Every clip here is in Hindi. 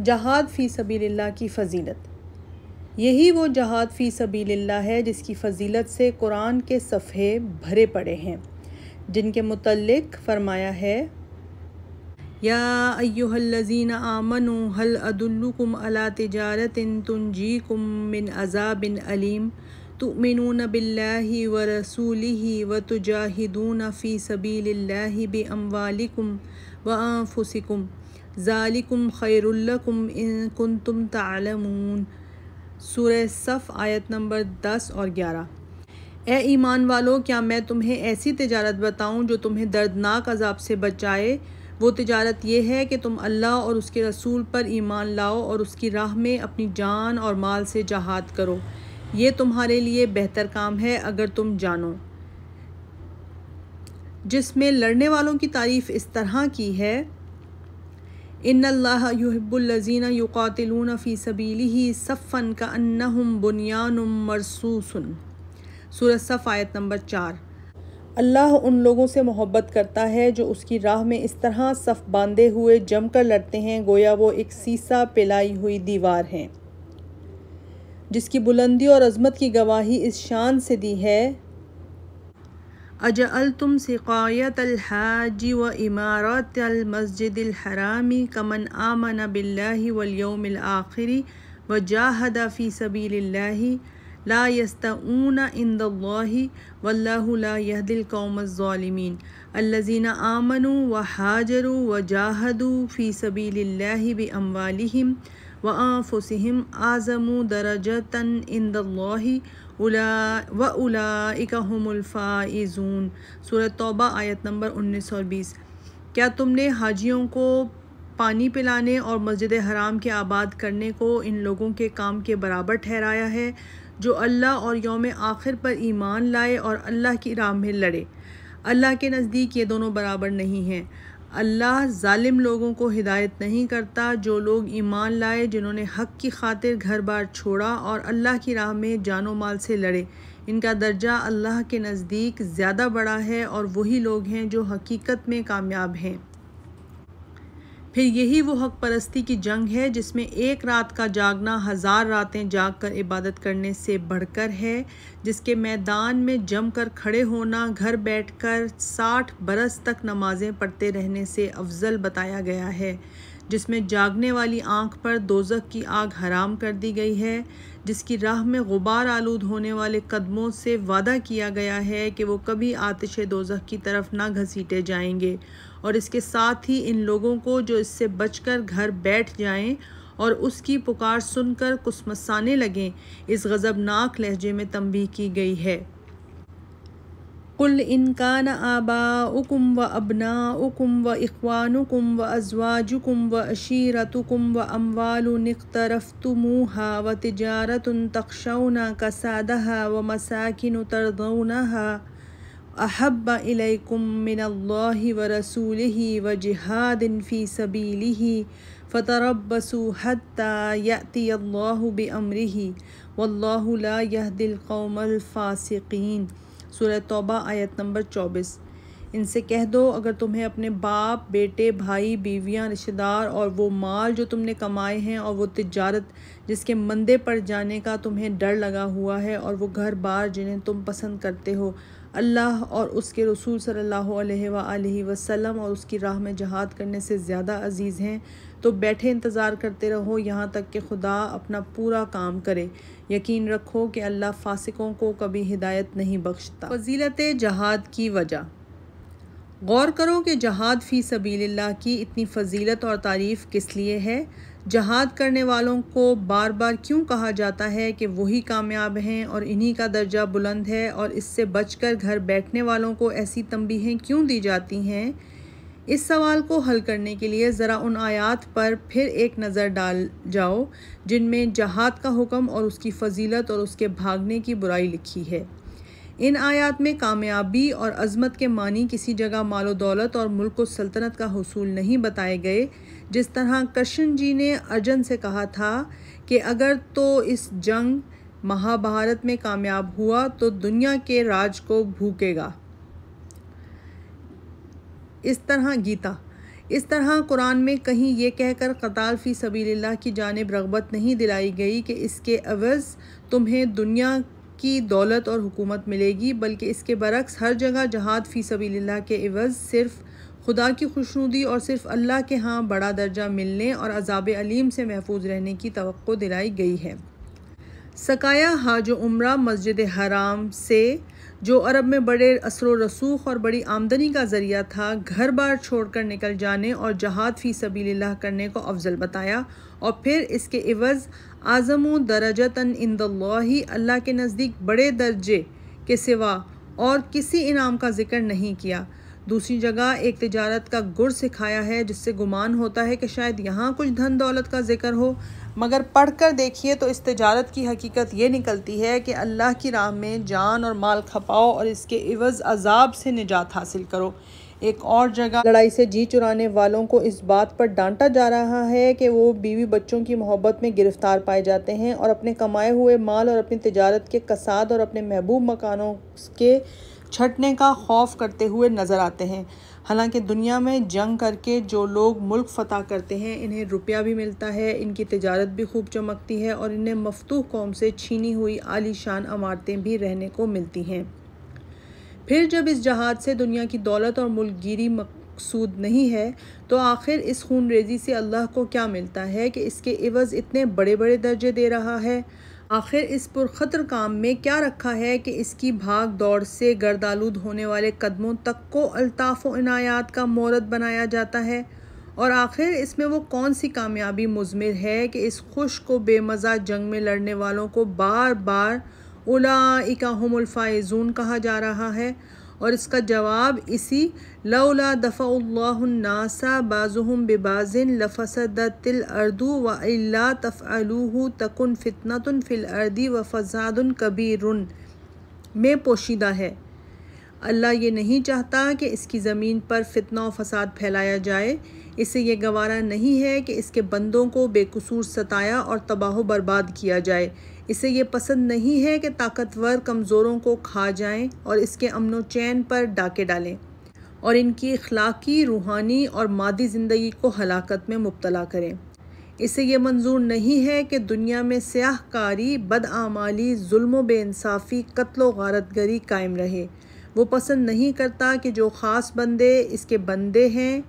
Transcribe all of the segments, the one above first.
जहाद फ़ी सभी की फजीलत यही वो जहाद फ़ी सभी है जिसकी फजीलत से कुरान के सफ़े भरे पड़े हैं जिनके मतलक़ फरमाया है या अयोहल्लिन आमन हल अदुल्लुकुम अला तजारत जी कुम अज़ा बिन अलीम तुमिनून बिल्लाहि व ही व तुजाहिदून फ़ी सभी बि अमवालिकुम व आंफुसिकुम ज़ालिकुम ख़ैरुल्लकुम इन कुन तुम तलमून सूर सफ़ आयत नंबर दस और ग्यारह ए ईमान वालों क्या मैं तुम्हें ऐसी तजारत बताऊं जो तुम्हें दर्दनाक अजाब से बचाए वो तजारत ये है कि तुम अल्लाह और उसके रसूल पर ईमान लाओ और उसकी राह में अपनी जान और माल से जहाद करो ये तुम्हारे लिए बेहतर काम है अगर तुम जानो जिसमें लड़ने वालों की तारीफ़ इस तरह की है इन इनल्लाबुल्लजीना युकातिलून फ़ी सबीली सफ़न का अन्नहम बुनियान मरसूसन सूरत सफ़ आयत नंबर चार अल्लाह उन लोगों से मोहब्बत करता है जो उसकी राह में इस तरह सफ़ बांधे हुए जमकर लड़ते हैं गोया वो एक सीसा पिलाई हुई दीवार हैं जिसकी बुलंदी और अजमत की गवाही इस शान से दी है أجعلتم سقاية الحاج وإمارات المسجد الحرام كمن آمن بالله واليوم الآخر وجاهد في سبيل الله لا يستؤون عند الله والله لا يهدي القوم الظالمين الذين آمنوا وهاجروا وجاهدوا في سبيل الله بأموالهم وأنفسهم أعظم درجة عند الله उला व उलाफ़ाइजून सूरत तौबा आयत नंबर उन्नीस और बीस क्या तुमने हाजियों को पानी पिलाने और मस्जिद हराम के आबाद करने को इन लोगों के काम के बराबर ठहराया है जो अल्लाह और योम आखिर पर ईमान लाए और अल्लाह की राह में लड़े अल्लाह के नज़दीक ये दोनों बराबर नहीं हैं अल्लाह ालिम लोगों को हिदायत नहीं करता जो लोग ईमान लाए जिन्होंने हक की खातिर घर बार छोड़ा और अल्लाह की राह में जानो माल से लड़े इनका दर्जा अल्लाह के नज़दीक ज़्यादा बड़ा है और वही लोग हैं जो हकीकत में कामयाब हैं फिर यही वो हक परस्ती की जंग है जिसमें एक रात का जागना हज़ार रातें जाग कर इबादत करने से बढ़कर है जिसके मैदान में जमकर खड़े होना घर बैठकर साठ बरस तक नमाजें पढ़ते रहने से अफजल बताया गया है जिसमें जागने वाली आंख पर दोजक की आग हराम कर दी गई है जिसकी राह में गुबार आलूद होने वाले कदमों से वादा किया गया है कि वो कभी आतिश दोजक की तरफ ना घसीटे जाएंगे और इसके साथ ही इन लोगों को जो इससे बचकर घर बैठ जाएं और उसकी पुकार सुनकर कुसमसाने लगें इस गज़बनाक लहजे में तंबी की गई है कुल इनकान आबा उकुम व अबना उकुम व इखवानुकुम व कुम व अशीरतुकुम व अम्वालनकतरफ़तमूहा व तजारत का कसादहा व मसाकिन तरदौनहा अहब इलकुमिनल्ला व रसूल व जिहादिन फ़ी सबीली फ़तरबसु हती बमरी वल्ला यहदिलकौमफ़ासिकीन सूर तोबा आयत नंबर चौबीस इनसे कह दो अगर तुम्हें अपने बाप बेटे भाई बीवियां रिश्तेदार और वो माल जो तुमने कमाए हैं और वो तजारत जिसके मंदे पर जाने का तुम्हें डर लगा हुआ है और वो घर बार जिन्हें तुम पसंद करते हो अल्लाह और उसके रसूल सल्लल्लाहु अलैहि वसल्लम और उसकी राह में जहाद करने से ज़्यादा अजीज़ हैं तो बैठे इंतज़ार करते रहो यहाँ तक कि खुदा अपना पूरा काम करे यकीन रखो कि अल्लाह फासिकों को कभी हिदायत नहीं बख्शता फजीलत जहाद की वजह गौर करो कि जहाद फ़ी सबील्ला की इतनी फजीलत और तारीफ़ किस लिए है जहाद करने वालों को बार बार क्यों कहा जाता है कि वही कामयाब हैं और इन्हीं का दर्जा बुलंद है और इससे बचकर घर बैठने वालों को ऐसी तंबीहें क्यों दी जाती हैं इस सवाल को हल करने के लिए ज़रा उन आयात पर फिर एक नज़र डाल जाओ जिनमें जहाद का हुक्म और उसकी फजीलत और उसके भागने की बुराई लिखी है इन आयात में कामयाबी और अजमत के मानी किसी जगह मालो दौलत और मुल्क व सल्तनत का हसूल नहीं बताए गए जिस तरह कृष्ण जी ने अर्जन से कहा था कि अगर तो इस जंग महाभारत में कामयाब हुआ तो दुनिया के राज को भूकेगा इस तरह गीता इस तरह कुरान में कहीं ये कहकर कताल फ़ी सबील्ला की जानब रगबत नहीं दिलाई गई कि इसके अवज़ तुम्हें दुनिया की दौलत और हुकूमत मिलेगी बल्कि इसके बरक्स हर जगह जहाद फ़ी सभी के एवज़ सिर्फ़ खुदा की खुशनुदी और सिर्फ अल्लाह के हाँ बड़ा दर्जा मिलने और अजाब अलीम से महफूज रहने की तो दिलाई गई है सकाया हाज उम्र मस्जिद हराम से जो अरब में बड़े असर रसूख और बड़ी आमदनी का ज़रिया था घर बार छोड़ कर निकल जाने और जहाद फ़ी सबील्ला करने को अफजल बताया और फिर इसके इवज़ आज़म दरजतन इंदी अल्लाह के नज़दीक बड़े दर्जे के सिवा और किसी इनाम का जिक्र नहीं किया दूसरी जगह एक तजारत का गुर सिखाया है जिससे गुमान होता है कि शायद यहाँ कुछ धन दौलत का जिक्र हो मगर पढ़ कर देखिए तो इस तजारत की हकीकत ये निकलती है कि अल्लाह की राह में जान और माल खपाओ और इसके इवज़ अजाब से निजात हासिल करो एक और जगह लड़ाई से जी चुराने वालों को इस बात पर डांटा जा रहा है कि वो बीवी बच्चों की मोहब्बत में गिरफ्तार पाए जाते हैं और अपने कमाए हुए माल और अपनी तजारत के कसाद और अपने महबूब मकानों के छटने का खौफ करते हुए नज़र आते हैं हालांकि दुनिया में जंग करके जो लोग मुल्क फतह करते हैं इन्हें रुपया भी मिलता है इनकी तजारत भी खूब चमकती है और इन्हें मफतू कौम से छीनी हुई आलीशान अमारतें भी रहने को मिलती हैं फिर जब इस जहाज से दुनिया की दौलत और मुल्कगिरी मकसूद नहीं है तो आखिर इस खून रेजी से अल्लाह को क्या मिलता है कि इसके इवज़ इतने बड़े बड़े दर्जे दे रहा है आखिर इस पुरखतर काम में क्या रखा है कि इसकी भाग दौड़ से गर्दालूद होने वाले कदमों तक को अल्ताफ़ इनायात का मोरत बनाया जाता है और आखिर इसमें वो कौन सी कामयाबी मुजमिर है कि इस खुश को बेमज़ा जंग में लड़ने वालों को बार बार उला इका हमलफ़ाइजून कहा जा रहा है और इसका जवाब इसी लौला दफ़ाल्लासा बाज़ुम बेबाज़िन लफसदतिल अरदू व अल्ला तफ़लूह तकन फ़ितनतन फ़िलअर्दी व फ़सादन कबीर में पोशीदा है अल्लाह ये नहीं चाहता कि इसकी ज़मीन पर फितना और फसाद फैलाया जाए इसे यह गवारा नहीं है कि इसके बंदों को बेकसूर सताया और तबाह बर्बाद किया जाए इसे ये पसंद नहीं है कि ताकतवर कमज़ोरों को खा जाएं और इसके अमन चैन पर डाके डालें और इनकी अखलाकी रूहानी और मादी ज़िंदगी को हलाकत में मुबतला करें इसे ये मंजूर नहीं है कि दुनिया में स्याहकारी बदआमाली जुल्म बेानसाफ़ी कत्ल गारत गरी कायम रहे वो पसंद नहीं करता कि जो ख़ास बंदे इसके बंदे हैं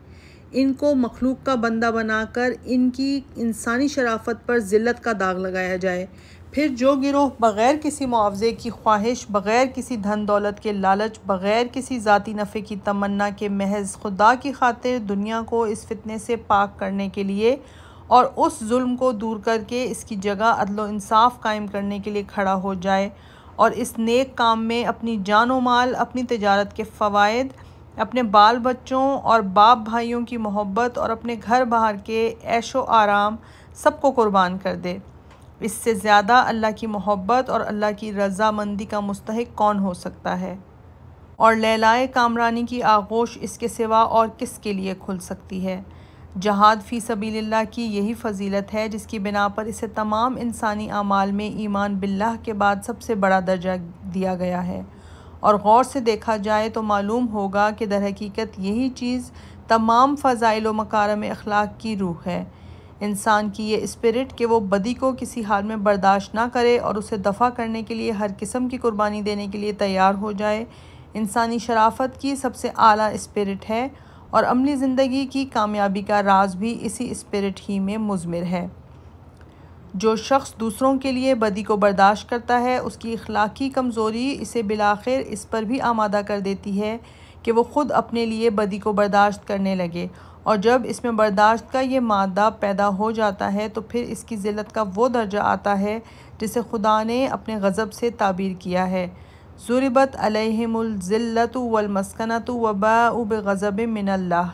इनको मखलूक का बंदा बनाकर इनकी इंसानी शराफत पर ज़िलत का दाग लगाया जाए फिर जो गिरोह बग़ैर किसी मुआवजे की ख्वाहिश बग़ैर किसी धन दौलत के लालच बग़ैर किसी ज़ाती नफ़े की तमन्ना के महज खुदा की खातिर दुनिया को इस फितने से पाक करने के लिए और उस जुल्म को दूर करके इसकी जगह अदल इंसाफ कायम करने के लिए खड़ा हो जाए और इस नेक काम में अपनी जान व माल अपनी तजारत के फ़वाद अपने बाल बच्चों और बाप भाइयों की मोहब्बत और अपने घर बाहर के ऐशो आराम सबको कुर्बान कर दे इससे ज़्यादा अल्लाह की मोहब्बत और अल्लाह की रजामंदी का मुस्तक कौन हो सकता है और लैलाए कामरानी की आगोश इसके सिवा और किस के लिए खुल सकती है जहाद फ़ी सबील्ला की यही फजीलत है जिसकी बिना पर इसे तमाम इंसानी अमाल में ईमान बिल्लाह के बाद सबसे बड़ा दर्जा दिया गया है और गौर से देखा जाए तो मालूम होगा कि दरहकीकत यही चीज़ तमाम फ़जाइल मकारम अखलाक की रूह है इंसान की ये स्पिरिट कि वो बदी को किसी हाल में बर्दाश्त ना करे और उसे दफ़ा करने के लिए हर किस्म की कुर्बानी देने के लिए तैयार हो जाए इंसानी शराफत की सबसे आला स्पिरिट है और अमली ज़िंदगी की कामयाबी का राज भी इसी स्पिरिट ही में मुजमिर है जो शख्स दूसरों के लिए बदी को बर्दाश्त करता है उसकी अखलाकी कमज़ोरी इसे बिलाखिर इस पर भी आमादा कर देती है कि वो ख़ुद अपने लिए बदी को बर्दाश्त करने लगे और जब इसमें बर्दाश्त का ये मादा पैदा हो जाता है तो फिर इसकी ज़िलत का वो दर्जा आता है जिसे खुदा ने अपने गज़ब से ताबीर किया है ज़ुरबत अलहमज़िलत वलमस्कनत वबा गज़ब मिनल्ला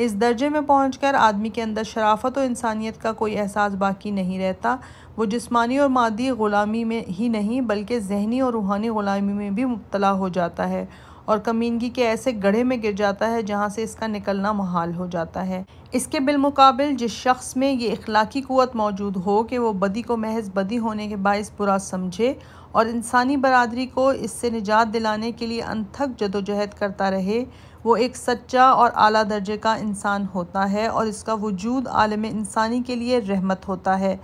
इस दर्जे में पहुँच कर आदमी के अंदर शराफत और इंसानियत का कोई एहसास बाकी नहीं रहता वो जिसमानी और मादी ग़ुलामी में ही नहीं बल्कि जहनी और रूहानी ग़ुलामी में भी मुबतला हो जाता है और कमीनगी के ऐसे गढ़े में गिर जाता है जहाँ से इसका निकलना महाल हो जाता है इसके बिलमकबिल जिस शख्स में ये इखलाकी क़वत मौजूद हो कि वो बदी को महज बदी होने के बायस बुरा समझे और इंसानी बरदरी को इससे निजात दिलाने के लिए अनथक जदोजहद करता रहे वो एक सच्चा और अली दर्जे का इंसान होता है और इसका वजूद आलम इंसानी के लिए रहमत होता है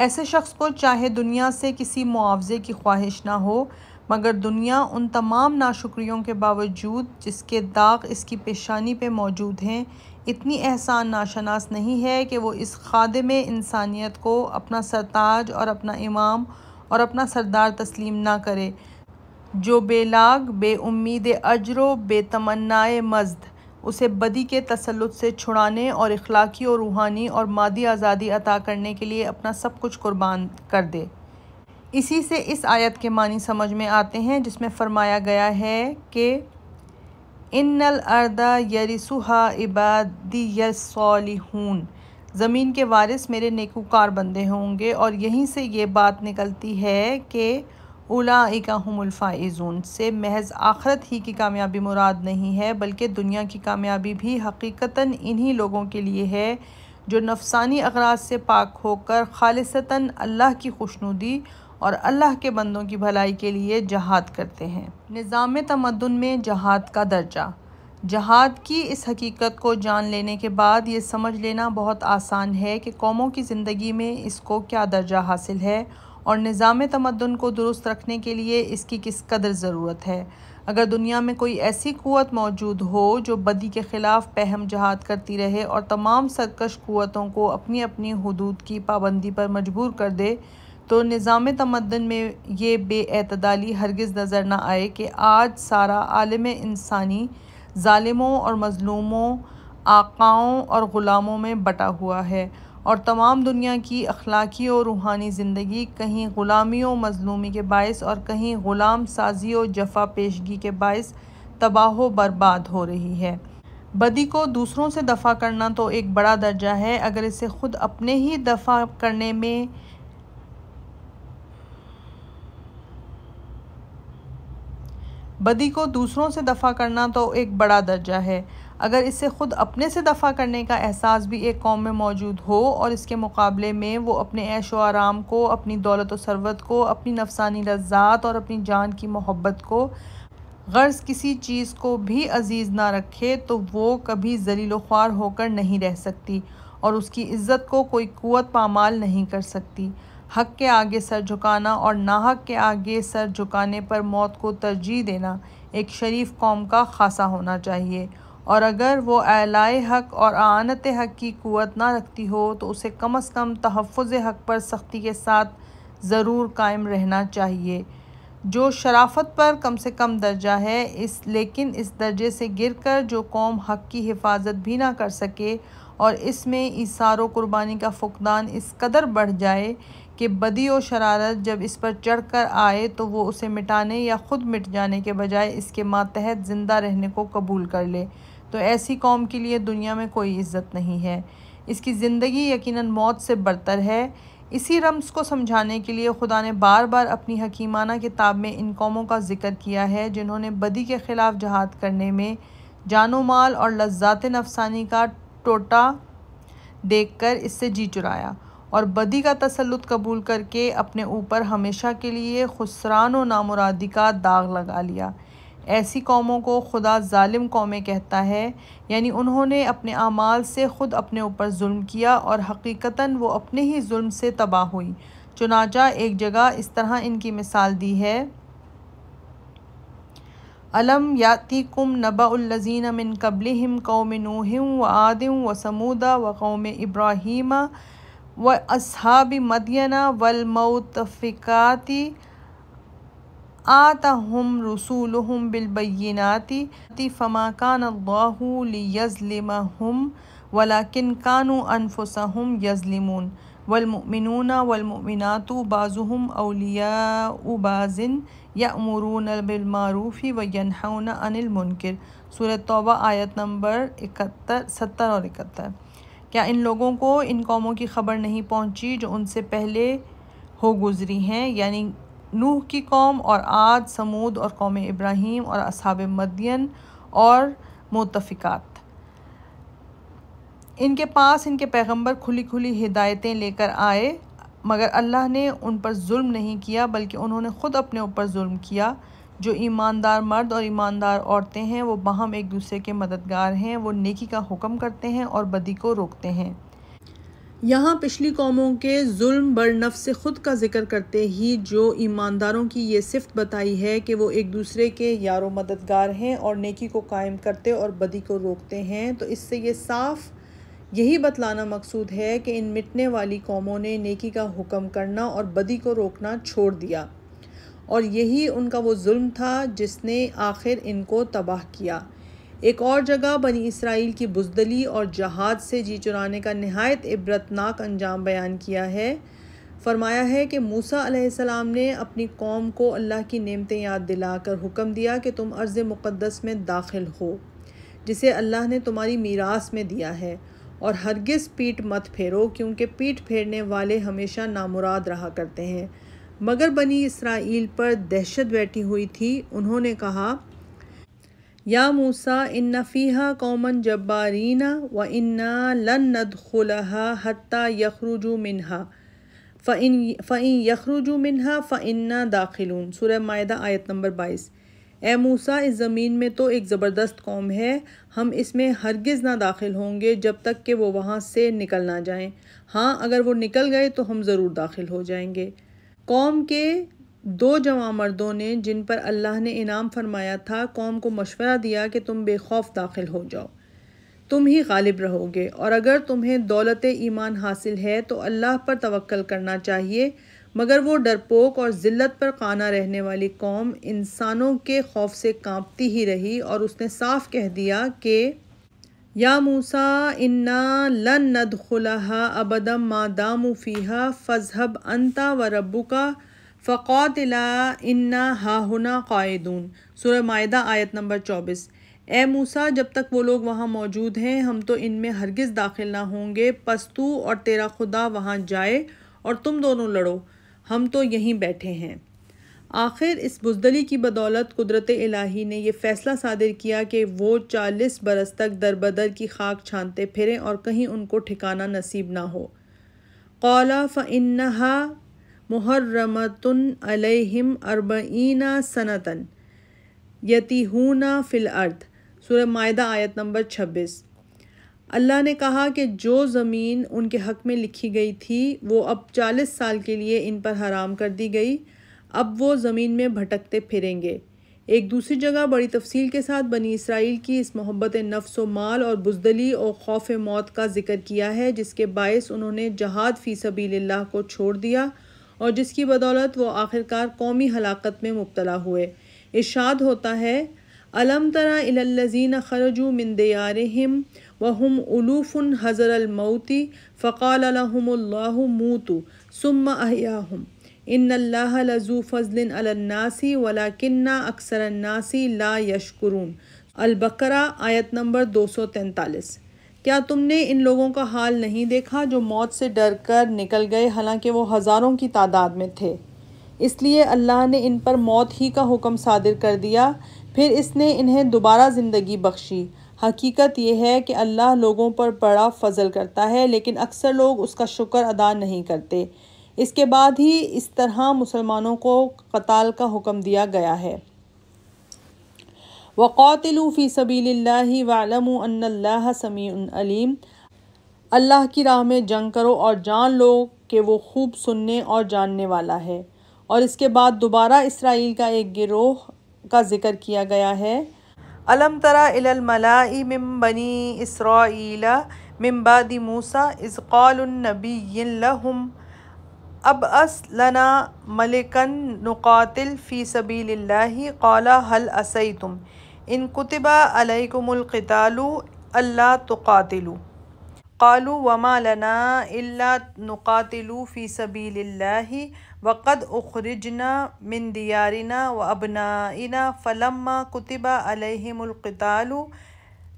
ऐसे शख्स को चाहे दुनिया से किसी मुआवजे की ख्वाहिश ना हो मगर दुनिया उन तमाम नाशुक्रियों के बावजूद जिसके दाग इसकी पेशानी पे मौजूद हैं इतनी एहसान नाशनास नहीं है कि वो इस खादे में इंसानियत को अपना सरताज और अपना इमाम और अपना सरदार तस्लीम ना करे जो बेलाग बेउम्मीद अजरो बेतमन्नाए मजद उसे बदी के तसलुत से छुड़ाने और इखलाकी और रूहानी और मादी आज़ादी अता करने के लिए अपना सब कुछ कुर्बान कर दे इसी से इस आयत के मानी समझ में आते हैं जिसमें फरमाया गया है कि इन्नल अर्दा यरिसुहा इबादी सोलिहून ज़मीन के वारिस मेरे नेकूकार बंदे होंगे और यहीं से ये बात निकलती है कि उला हमलफ़ाइजून से महज आखरत ही की कामयाबी मुराद नहीं है बल्कि दुनिया की कामयाबी भी हकीकता इन्हीं लोगों के लिए है जो नफसानी अगराज से पाक होकर खालसता अल्लाह की खुशनुदी और अल्लाह के बंदों की भलाई के लिए जहाद करते हैं निज़ाम तमदन में जहाद का दर्जा जहाद की इस हकीकत को जान लेने के बाद ये समझ लेना बहुत आसान है कि कौमों की ज़िंदगी में इसको क्या दर्जा हासिल है और निज़ाम तमदन को दुरुस्त रखने के लिए इसकी किस कदर ज़रूरत है अगर दुनिया में कोई ऐसी क़वत मौजूद हो जो बदी के ख़िलाफ़ पहम जहाद करती रहे और तमाम सरकश क़वतों को अपनी अपनी हदूद की पाबंदी पर मजबूर कर दे तो निज़ाम तमदन में ये बेअतदाली हरगज़ नज़र ना आए कि आज सारा आलम इंसानी ालमों और मज़लूमों आकाओं और ग़ुलामों में बटा हुआ है और तमाम दुनिया की अखलाकी और रूहानी ज़िंदगी कहीं ग़ुलामी और मजलूमी के बायस और कहीं ग़ुलाम साजी और जफा पेशगी के बायस तबाह बर्बाद हो रही है बदी को दूसरों से दफ़ा करना तो एक बड़ा दर्जा है अगर इसे ख़ुद अपने ही दफ़ा करने में बदी को दूसरों से दफ़ा करना तो एक बड़ा दर्जा है अगर इसे ख़ुद अपने से दफ़ा करने का एहसास भी एक कौम में मौजूद हो और इसके मुकाबले में वो अपने ऐशो आराम को अपनी दौलत व सरवत को अपनी नफसानी लज्जात और अपनी जान की मोहब्बत को गर्ज़ किसी चीज़ को भी अजीज़ ना रखे तो वो कभी जलील ख्वार होकर नहीं रह सकती और उसकी इज़्ज़त को कोई क़वत पामाल नहीं कर सकती हक के आगे सर झुकाना और नाहक के आगे सर झुकाने पर मौत को तरजीह देना एक शरीफ कौम का खासा होना चाहिए और अगर वो एलाए हक और आनत हक की क़वत ना रखती हो तो उसे कम अज़ कम तहफ़ हक पर सख्ती के साथ ज़रूर कायम रहना चाहिए जो शराफत पर कम से कम दर्जा है इस लेकिन इस दर्जे से गिर कर जो कौम हक की हिफाजत भी ना कर सके और इसमें इसार व कुर्बानी का फुकदान इस कदर बढ़ जाए कि बदी और शरारत जब इस पर चढ़ कर आए तो वो उसे मिटाने या ख़ुद मिट जाने के बजाय इसके मातहत ज़िंदा रहने को कबूल कर ले तो ऐसी कौम के लिए दुनिया में कोई इज्जत नहीं है इसकी ज़िंदगी यकीनन मौत से बरतर है इसी रम्स को समझाने के लिए खुदा ने बार बार अपनी हकीमाना किताब में इन कौमों का जिक्र किया है जिन्होंने बदी के ख़िलाफ़ जहाद करने में जानो माल और लज्जात नफसानी का टोटा देख कर इससे जी चुराया और बदी का तसलुत कबूल करके अपने ऊपर हमेशा के लिए खुसरान और नामुरादी का दाग लगा लिया ऐसी कौमों को खुदा जालिम कौमें कहता है यानी उन्होंने अपने अमाल से ख़ुद अपने ऊपर जुल्म किया और हकीकता वो अपने ही जुल्म से तबाह हुई चुनाचा एक जगह इस तरह इनकी मिसाल दी है अलम याति कुम नबाउल्लजीन मिन कबल हम कौम नूहम व आदम व समूदा व कौम इब्राहिमा وأصحاب مدين والموتفقات آتهم رسولهم بالبينات فما كان الله ليظلمهم ولكن كانوا أنفسهم يظلمون والمؤمنون والمؤمنات بعضهم أولياء بعض يأمرون بالمعروف وينحون عن المنكر سورة توبة آية نمبر 71 ستر اور क्या इन लोगों को इन कौमों की खबर नहीं पहुंची जो उनसे पहले हो गुज़री हैं यानी नूह की कौम और आद समूद और कौम इब्राहिम और असाब मदियन और मुतफ़िकात इनके पास इनके पैगंबर खुली खुली हिदायतें लेकर आए मगर अल्लाह ने उन पर जुल्म नहीं किया बल्कि उन्होंने ख़ुद अपने ऊपर जुल्म किया जो ईमानदार मर्द और ईमानदार औरतें हैं वो बाहम एक दूसरे के मददगार हैं वो नेकी का हुक्म करते हैं और बदी को रोकते हैं यहाँ पिछली कौमों के जुल्म बर नफ से ख़ुद का जिक्र करते ही जो ईमानदारों की ये सिफ्त बताई है कि वो एक दूसरे के यारो मददगार हैं और नेकी को कायम करते और बदी को रोकते हैं तो इससे ये साफ़ यही बतलाना मकसूद है कि इन मिटने वाली कौमों ने नेकी का हुक्म करना और बदी को रोकना छोड़ दिया और यही उनका वो जुल्म था जिसने आखिर इनको तबाह किया एक और जगह बनी इसराइल की बुजदली और जहाज से जी चुराने का नहायत इबरतनाक अंजाम बयान किया है फरमाया है कि मूसा अलैहिस्सलाम ने अपनी कौम को अल्लाह की नेमतें याद दिलाकर हुक्म दिया कि तुम अर्ज़ मुक़दस में दाखिल हो जिसे अल्लाह ने तुम्हारी मीरास में दिया है और हरगिज़ पीठ मत फेरो क्योंकि पीठ फेरने वाले हमेशा नामुराद रहा करते हैं मगर बनी इसराइल पर दहशत बैठी हुई थी उन्होंने कहा या मूसा इन नफ़ीहा कौमन जब्बारीना व इन्ना लन नद खुलहा हता यखरुजू मिनहा फ़िन फ़िन यखरुजू मिनहा फ़िन्ना दाखिलून सुरह मायदा आयत नंबर बाईस ए मूसा इस ज़मीन में तो एक ज़बरदस्त कौम है हम इसमें हरगिज़ ना दाखिल होंगे जब तक कि वो वहाँ से निकल ना जाएँ हाँ अगर वो निकल गए तो हम ज़रूर दाखिल हो जाएंगे कौम के दो जवान मर्दों ने जिन पर अल्लाह ने इनाम फरमाया था कौम को मशवरा दिया कि तुम बेखौफ दाखिल हो जाओ तुम ही गालिब रहोगे और अगर तुम्हें दौलत ईमान हासिल है तो अल्लाह पर तवक्ल करना चाहिए मगर वो डरपोक और ज़िल्त पर काना रहने वाली कौम इंसानों के खौफ से कांपती ही रही और उसने साफ कह दिया कि या मूसा इन्ना लन नदखलहा अबदम मादाम फ़ीहा फ़जहब अंता व रबुका फ़ौतिला इन्ना हाहुना क़ायदून सुर मायदा आयत नंबर चौबीस ए मूसा जब तक वो लोग वहाँ मौजूद हैं हम तो इनमें हरगिज़ दाखिल ना होंगे पस तू और तेरा खुदा वहाँ जाए और तुम दोनों लड़ो हम तो यहीं बैठे हैं आखिर इस बुजदली की बदौलत कुदरत इलाही ने यह फ़ैसला सादिर किया कि वो चालीस बरस तक दरबदर की खाक छानते फिरें और कहीं उनको ठिकाना नसीब ना हो कौला फ़ा मुहर्रमतम अरबीना सनतन यतीहूना फ़िल अर्थ सूर्य मायदा आयत नंबर छब्बीस अल्लाह ने कहा कि जो ज़मीन उनके हक़ में लिखी गई थी वो अब चालीस साल के लिए इन पर हराम कर दी गई अब वो ज़मीन में भटकते फिरेंगे एक दूसरी जगह बड़ी तफसील के साथ बनी इसराइल की इस मोहब्बत नफ्स व माल और बुजदली और खौफ मौत का जिक्र किया है जिसके बायस उन्होंने जहाद फ़ी सबील्ला को छोड़ दिया और जिसकी बदौलत वो आखिरकार कौमी हलाकत में मुबतला हुए इशाद होता है अलम तरा इलजीन खरजू मिन दियारहम वहम उलूफ़ुन हज़र अलमौती फ़क़ाल मूतु सुम्मा अहम इन लज़ू फ़ज़लिन अलनासी वला किन्ना अक्सर नासी ला यशकुरून अलबकरा आयत नंबर दो सौ तैंतालीस क्या तुमने इन लोगों का हाल नहीं देखा जो मौत से डर कर निकल गए हालांकि वो हज़ारों की तादाद में थे इसलिए अल्लाह ने इन पर मौत ही का हुक्म सादिर कर दिया फिर इसने इन्हें दोबारा ज़िंदगी बख्शी हकीकत यह है कि अल्लाह लोगों पर बड़ा फ़जल करता है लेकिन अक्सर लोग उसका शुक्र अदा नहीं करते इसके बाद ही इस तरह मुसलमानों को कताल का हुक्म दिया गया है वक़ातलूफ़ी फ़ी सबील वालम समी अलीम अल्लाह की राह में जंग करो और जान लो कि वो खूब सुनने और जानने वाला है और इसके बाद दोबारा इसराइल का एक गिरोह का ज़िक्र किया गया है अलम तरा इलमलाई मिम बनी इसराइला बादी मूसा इसक़ालनबी أبأس لنا ملكا نقاتل في سبيل الله قال هل أسيتم إن كتب عليكم القتال ألا تقاتلوا قالوا وما لنا إلا نقاتل في سبيل الله وقد أخرجنا من ديارنا وأبنائنا فلما كتب عليهم القتال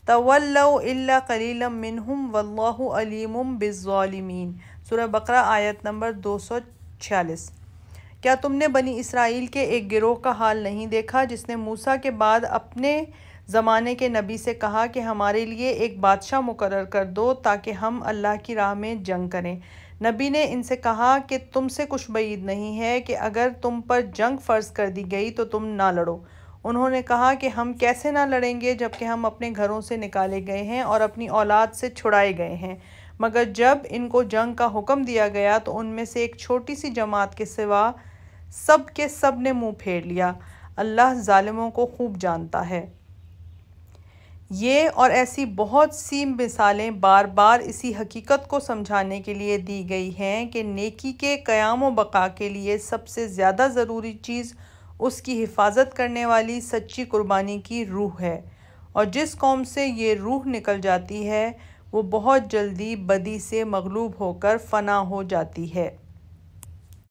تولوا إلا قليلا منهم والله أليم بالظالمين सूर्य बकरा आयत नंबर दो सौ छियालीस क्या तुमने बनी इसराइल के एक गिरोह का हाल नहीं देखा जिसने मूसा के बाद अपने ज़माने के नबी से कहा कि हमारे लिए एक बादशाह मुकर कर दो ताकि हम अल्लाह की राह में जंग करें नबी ने इनसे कहा कि तुमसे कुछ बईद नहीं है कि अगर तुम पर जंग फ़र्ज कर दी गई तो तुम ना लड़ो उन्होंने कहा कि हम कैसे ना लड़ेंगे जबकि हम अपने घरों से निकाले गए हैं और अपनी औलाद से छुड़ाए गए हैं मगर जब इनको जंग का हुक्म दिया गया तो उनमें से एक छोटी सी जमात के सिवा सब के सब ने मुंह फेर लिया अल्लाह ालिमों को खूब जानता है ये और ऐसी बहुत सी मिसालें बार बार इसी हकीकत को समझाने के लिए दी गई हैं कि नेकी के क़याम बका के लिए सबसे ज़्यादा ज़रूरी चीज़ उसकी हिफाजत करने वाली सच्ची कुर्बानी की रूह है और जिस कौम से ये रूह निकल जाती है वो बहुत जल्दी बदी से मगलूब होकर फना हो जाती है